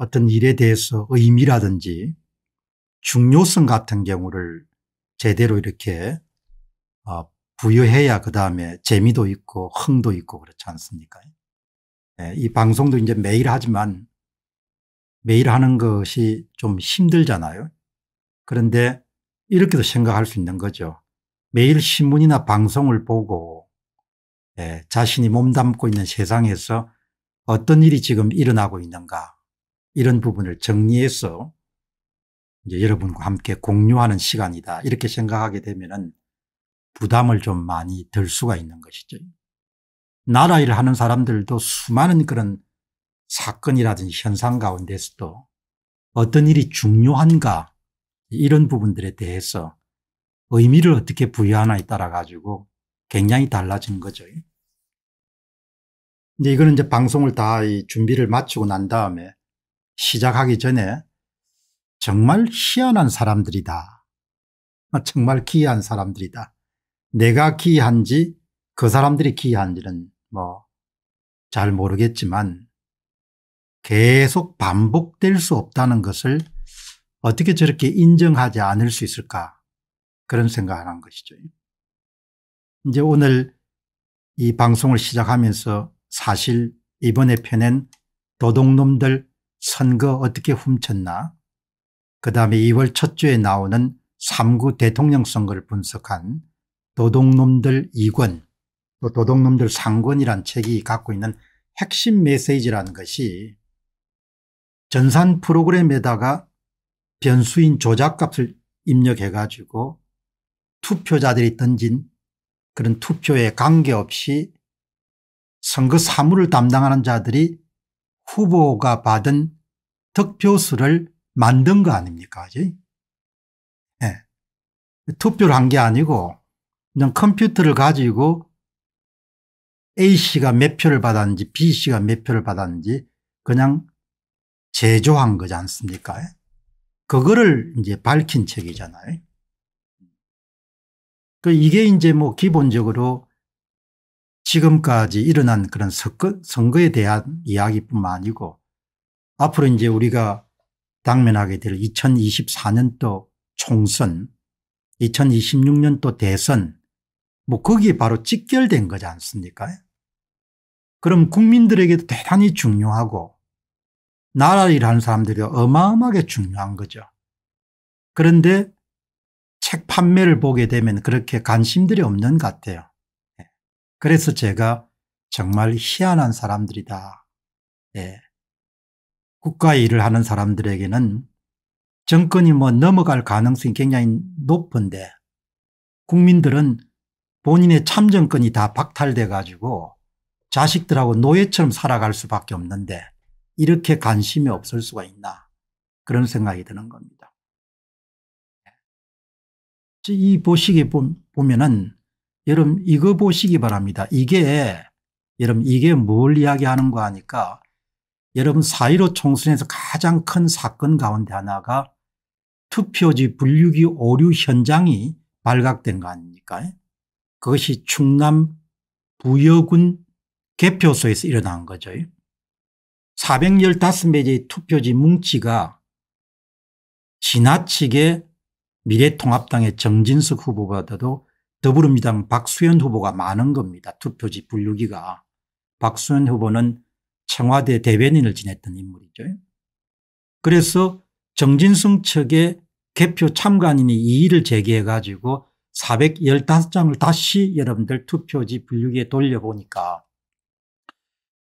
어떤 일에 대해서 의미라든지 중요성 같은 경우를 제대로 이렇게 어, 부여해야 그 다음에 재미도 있고 흥도 있고 그렇지 않습니까? 예, 이 방송도 이제 매일 하지만 매일 하는 것이 좀 힘들잖아요. 그런데 이렇게도 생각할 수 있는 거죠. 매일 신문이나 방송을 보고 예, 자신이 몸담고 있는 세상에서 어떤 일이 지금 일어나고 있는가 이런 부분을 정리해서 이제 여러분과 함께 공유하는 시간이다. 이렇게 생각하게 되면은 부담을 좀 많이 들 수가 있는 것이죠. 나라 일을 하는 사람들도 수많은 그런 사건이라든지 현상 가운데서도 어떤 일이 중요한가 이런 부분들에 대해서 의미를 어떻게 부여하나에 따라 가지고 굉장히 달라진 거죠. 이제 이거는 이제 방송을 다 준비를 마치고 난 다음에 시작하기 전에 정말 희한한 사람들이다. 아, 정말 기이한 사람들이다. 내가 기이한지 그 사람들이 기이한지는 뭐 잘 모르겠지만 계속 반복될 수 없다는 것을 어떻게 저렇게 인정하지 않을 수 있을까 그런 생각을 한 것이죠. 이제 오늘 이 방송을 시작하면서 사실 이번에 펴낸 도둑놈들 선거 어떻게 훔쳤나 그다음에 2월 첫 주에 나오는 3구 대통령 선거를 분석한 도둑놈들 2권 또 도둑놈들 3권이란 책이 갖고 있는 핵심 메시지라는 것이 전산 프로그램에다가 변수인 조작값을 입력해 가지고 투표자들이 던진 그런 투표에 관계없이 선거 사무를 담당하는 자들이 후보가 받은 득표수를 만든 거 아닙니까? 그 투표를 한 게 아니고 그냥 컴퓨터를 가지고 A씨가 몇 표를 받았는지 B씨가 몇 표를 받았는지 그냥 제조한 거지 않습니까? 예? 그거를 이제 밝힌 책이잖아요. 그 이게 이제 뭐 기본적으로 지금까지 일어난 그런 선거, 에 대한 이야기뿐만 아니고 앞으로 이제 우리가 당면하게 될 2024년도 총선, 2026년도 대선, 뭐 거기에 바로 직결된 거지 않습니까? 그럼 국민들에게도 대단히 중요하고 나라일하는 를 사람들이 어마어마하게 중요한 거죠. 그런데 책 판매를 보게 되면 그렇게 관심들이 없는 것 같아요. 예. 그래서 제가 정말 희한한 사람들이다. 예. 국가 일을 하는 사람들에게는 정권이 뭐 넘어갈 가능성이 굉장히 높은데 국민들은 본인의 참정권이 다 박탈돼 가지고 자식들하고 노예처럼 살아갈 수밖에 없는데 이렇게 관심이 없을 수가 있나 그런 생각이 드는 겁니다. 이 보시기 보면은 여러분 이거 보시기 바랍니다. 이게 여러분 이게 뭘 이야기하는 거 하니까 여러분 4.15 총선에서 가장 큰 사건 가운데 하나가 투표지 분류기 오류 현장이 발각된 거 아닙니까? 그것이 충남 부여군 개표소에서 일어난 거죠. 415매제의 투표지 뭉치가 지나치게 미래통합당의 정진석 후보보다도 더불어민주당 박수현 후보가 많은 겁니다. 투표지 분류기가. 박수현 후보는 청와대 대변인을 지냈던 인물이죠. 그래서 정진승 측의 개표 참관인이 이의를 제기해 가지고 415장을 다시 여러분들 투표지 분류기에 돌려보니까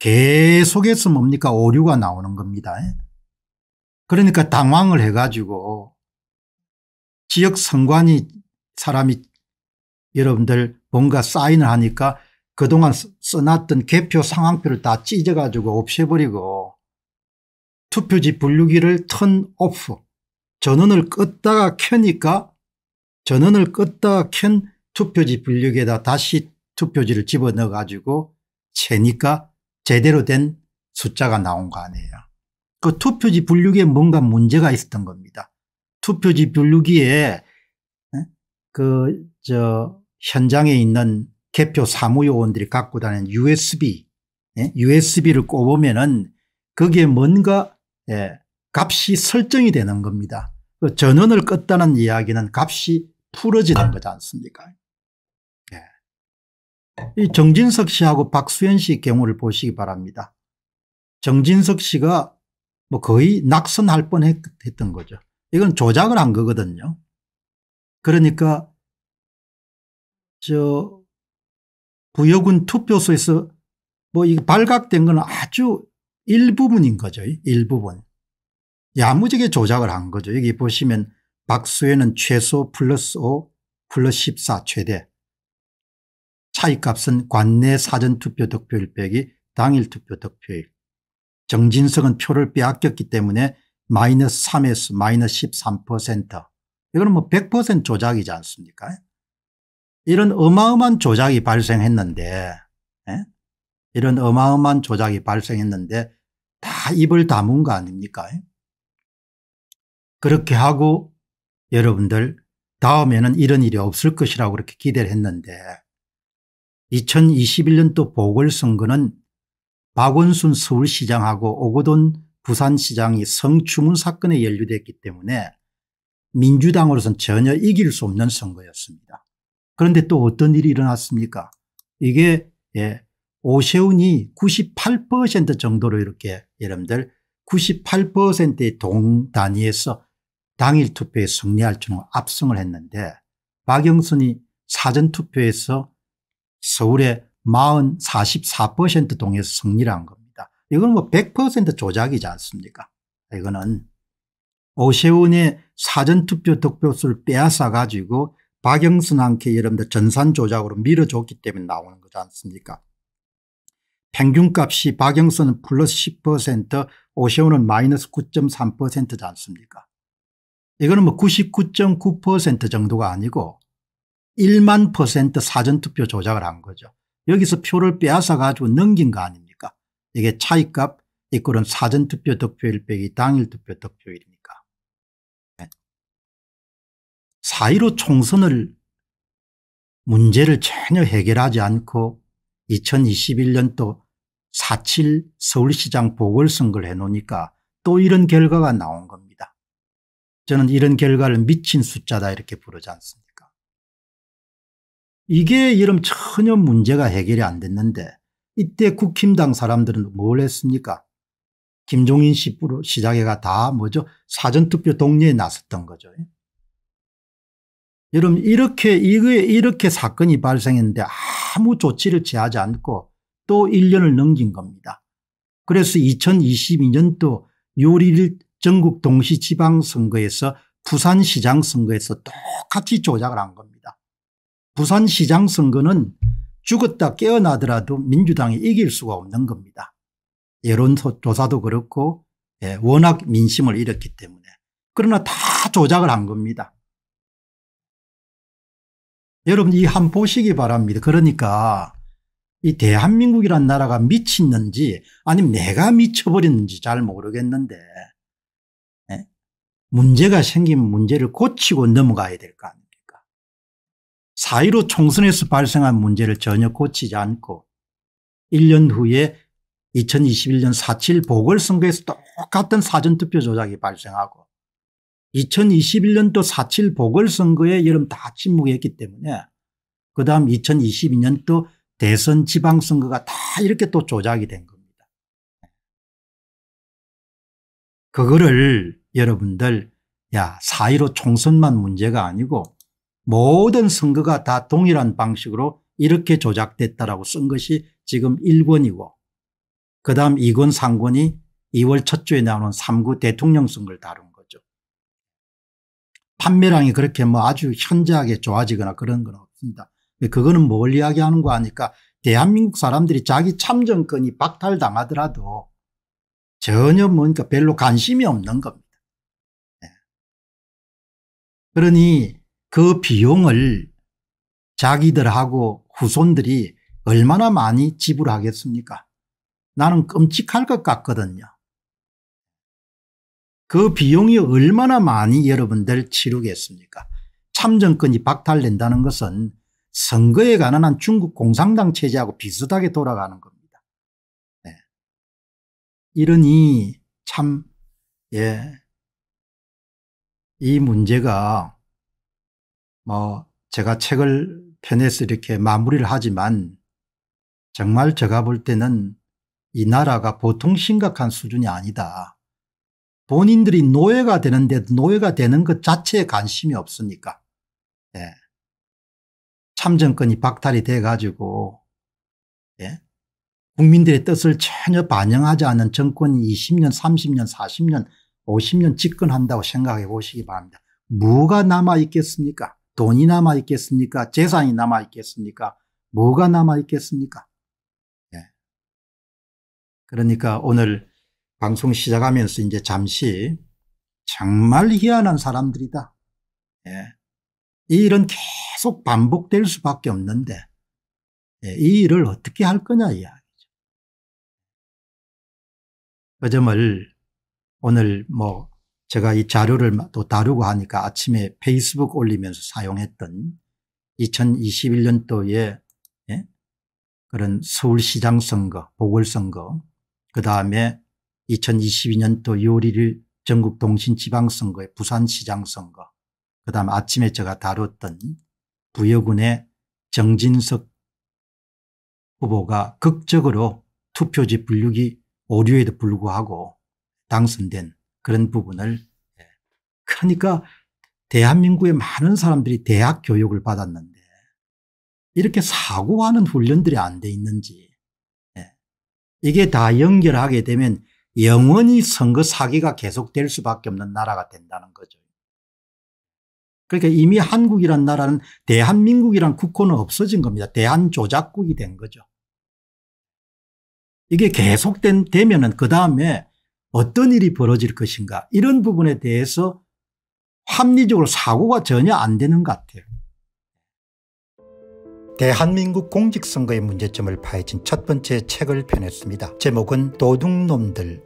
계속해서 뭡니까 오류가 나오는 겁니다. 그러니까 당황을 해가지고 지역 선관위 사람이 여러분들 뭔가 사인을 하니까 그동안 써놨던 개표 상황표를 다 찢어가지고 없애버리고 투표지 분류기를 턴 오프 전원을 껐다가 켜니까 전원을 껐다가 켠 투표지 분류기에다 다시 투표지를 집어넣어 가지고 채니까 제대로 된 숫자가 나온 거 아니에요. 그 투표지 분류기에 뭔가 문제가 있었던 겁니다. 투표지 분류기에 그 저 현장에 있는 개표 사무요원들이 갖고 다니는 USB, 예? USB를 꼽으면은 거기에 뭔가 예, 값이 설정이 되는 겁니다. 그 전원을 껐다는 이야기는 값이 풀어지는 거지 않습니까? 예. 이 정진석 씨하고 박수현 씨 경우를 보시기 바랍니다. 정진석 씨가 뭐 거의 낙선할 뻔했던 거죠. 이건 조작을 한 거거든요. 그러니까 저 부여군 투표소에서 뭐 이 발각된 건 아주 일부분인 거죠. 일부분. 야무지게 조작을 한 거죠. 여기 보시면 박수에는 최소 플러스 5 플러스 14 최대 차이값은 관내 사전투표 득표일 빼기 당일 투표 득표일 정진석은 표를 빼앗겼기 때문에 마이너스 3에서 마이너스 13% 이거는 뭐100% 조작이지 않습니까 이런 어마어마한 조작이 발생했는데 에? 예? 이런 어마어마한 조작이 발생했는데 다 입을 다문 거 아닙니까? 예? 그렇게 하고 여러분들 다음에는 이런 일이 없을 것이라고 그렇게 기대를 했는데 2021년도 보궐선거는 박원순 서울시장하고 오거돈 부산시장이 성추문 사건에 연루됐기 때문에 민주당으로서는 전혀 이길 수 없는 선거였습니다. 그런데 또 어떤 일이 일어났습니까? 이게 예, 오세훈이 98% 정도로 이렇게 여러분들 98%의 동 단위에서 당일 투표에 승리할 정도 압승을 했는데 박영선이 사전투표에서 서울의 44% 동에서 승리를 한 겁니다. 이건 뭐 100% 조작이지 않습니까? 이거는 오세훈의 사전투표 득표수를 빼앗아 가지고 박영순한테 여러분들 전산 조작으로 밀어줬기 때문에 나오는 거지 않습니까 평균값이 박영선은 플러스 10% 오세훈은 마이너스 9.3%지 않습니까 이거는 뭐 99.9% 정도가 아니고 1만 퍼센트 사전투표 조작을 한 거죠. 여기서 표를 빼앗아 가지고 넘긴 거 아닙니까 이게 차이값 이꼴은 사전투표 득표일 빼기 당일 투표 득표일입니다. 4.15 총선을 문제를 전혀 해결하지 않고 2021년도 4.7 서울시장 보궐선거를 해놓으니까 또 이런 결과가 나온 겁니다. 저는 이런 결과를 미친 숫자다 이렇게 부르지 않습니까 이게 여름 전혀 문제가 해결이 안 됐는데 이때 국힘당 사람들은 뭘 했습니까 김종인 씨부 시작해가 다 뭐죠 사전투표 동료에 나섰던 거죠. 여러분 이렇게 이거에 이렇게 사건이 발생했는데 아무 조치를 취하지 않고 또 1년을 넘긴 겁니다. 그래서 2022년도 요리 1일 전국 동시지방선거에서 부산시장 선거에서 똑같이 조작을 한 겁니다. 부산시장 선거는 죽었다 깨어나더라도 민주당이 이길 수가 없는 겁니다. 여론조사도 그렇고 예, 워낙 민심을 잃었기 때문에 그러나 다 조작을 한 겁니다. 여러분 이 한 보시기 바랍니다. 그러니까 이 대한민국이란 나라가 미쳤는지 아니면 내가 미쳐버렸는지 잘 모르겠는데 예? 문제가 생기면 문제를 고치고 넘어가야 될 거 아닙니까 4 1 5 총선에서 발생한 문제를 전혀 고치지 않고 1년 후에 2021년 4.7 보궐선거에서 똑같은 사전투표 조작이 발생하고 2021년도 4.7 보궐선거에 여러분 다 침묵했기 때문에 그다음 2022년도 대선 지방선거가 다 이렇게 또 조작이 된 겁니다. 그거를 여러분들 야4.15 총선만 문제가 아니고 모든 선거가 다 동일한 방식으로 이렇게 조작됐다라고 쓴 것이 지금 1권이고 그다음 2권 3권이 2월 첫 주에 나오는 3구 대통령 선거를 다룬 판매량이 그렇게 뭐 아주 현저하게 좋아지거나 그런 건 없습니다. 그거는 뭘 이야기하는 거아니까 대한민국 사람들이 자기 참정권이 박탈당하더라도 전혀 뭔가 별로 관심이 없는 겁니다. 네. 그러니 그 비용을 자기들하고 후손들이 얼마나 많이 지불하겠습니까? 나는 끔찍할 것 같거든요. 그 비용이 얼마나 많이 여러분들 치르겠습니까 참정권이 박탈된다는 것은 선거에 관한 한 중국 공산당 체제하고 비슷하게 돌아가는 겁니다. 네. 이러니 참, 예. 이 문제가 뭐 제가 책을 편해서 이렇게 마무리를 하지만 정말 제가 볼 때는 이 나라가 보통 심각한 수준이 아니다. 본인들이 노예가 되는데 노예가 되는 것 자체에 관심이 없으니까 예. 참정권이 박탈이 돼 가지고 예. 국민들의 뜻을 전혀 반영하지 않는 정권이 20년 30년 40년 50년 집권한다고 생각해 보시기 바랍니다. 뭐가 남아있겠습니까 돈이 남아있겠습니까 재산이 남아있겠습니까 뭐가 남아있겠습니까 예. 그러니까 오늘 방송 시작하면서 이제 잠시 정말 희한한 사람들이다. 예. 이 일은 계속 반복될 수밖에 없는데 예. 이 일을 어떻게 할 거냐 이야기죠. 그 점을 오늘 뭐 제가 이 자료를 또 다루고 하니까 아침에 페이스북 올리면서 사용했던 2021년도에 예? 그런 서울시장 선거 보궐선거 그 다음에 2022년도 6월 1일 전국 동신지방선거의 부산시장 선거 그다음 아침에 제가 다뤘던 부여군의 정진석 후보가 극적으로 투표지 분류기 오류에도 불구하고 당선된 그런 부분을 예. 그러니까 대한민국의 많은 사람들이 대학 교육을 받았는데 이렇게 사고하는 훈련들이 안 돼 있는지 예. 이게 다 연결하게 되면 영원히 선거 사기가 계속될 수밖에 없는 나라가 된다는 거죠. 그러니까 이미 한국이란 나라는 대한민국이란 국호는 없어진 겁니다. 대한조작국이 된 거죠. 이게 계속되면 은그 다음에 어떤 일이 벌어질 것인가 이런 부분에 대해서 합리적으로 사고가 전혀 안 되는 것 같아요. 대한민국 공직선거의 문제점을 파헤친 첫 번째 책을 펴냈습니다. 제목은 도둑놈들